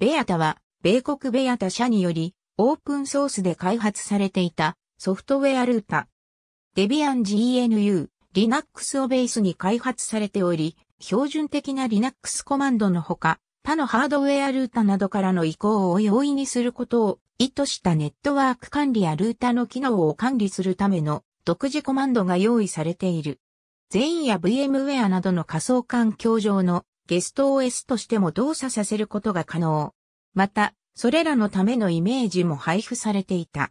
ベアタは、米国ベアタ社により、オープンソースで開発されていたソフトウェアルータ。デビアン GNU、Linux をベースに開発されており、標準的な Linux コマンドのほか、他のハードウェアルータなどからの移行を容易にすることを意図したネットワーク管理やルータの機能を管理するための独自コマンドが用意されている。全員や VMware などの仮想環境上のゲスト OS としても動作させることが可能。また、それらのためのイメージも配布されていた。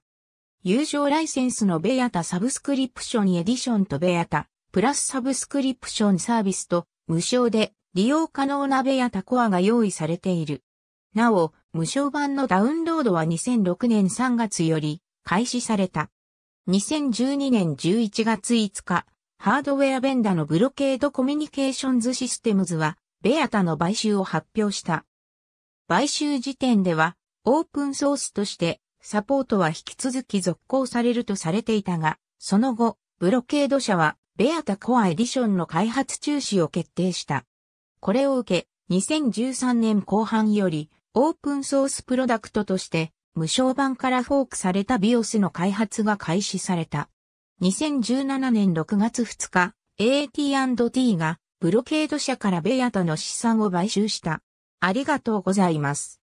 友情ライセンスのベアタサブスクリプションエディションとベアタ、プラスサブスクリプションサービスと無償で利用可能なベアタコアが用意されている。なお、無償版のダウンロードは2006年3月より開始された。2012年11月5日、ハードウェアベンダのブロケードコミュニケーションズシステムズはベアタの買収を発表した。買収時点では、オープンソースとしてサポートは引き続き続行されるとされていたが、その後、ブロケード社は、ベアタコアエディションの開発中止を決定した。これを受け、2013年後半より、オープンソースプロダクトとして、無償版からフォークされた BIOS の開発が開始された。2017年6月2日、AT&T がブロケード社からベアタの資産を買収した。ありがとうございます。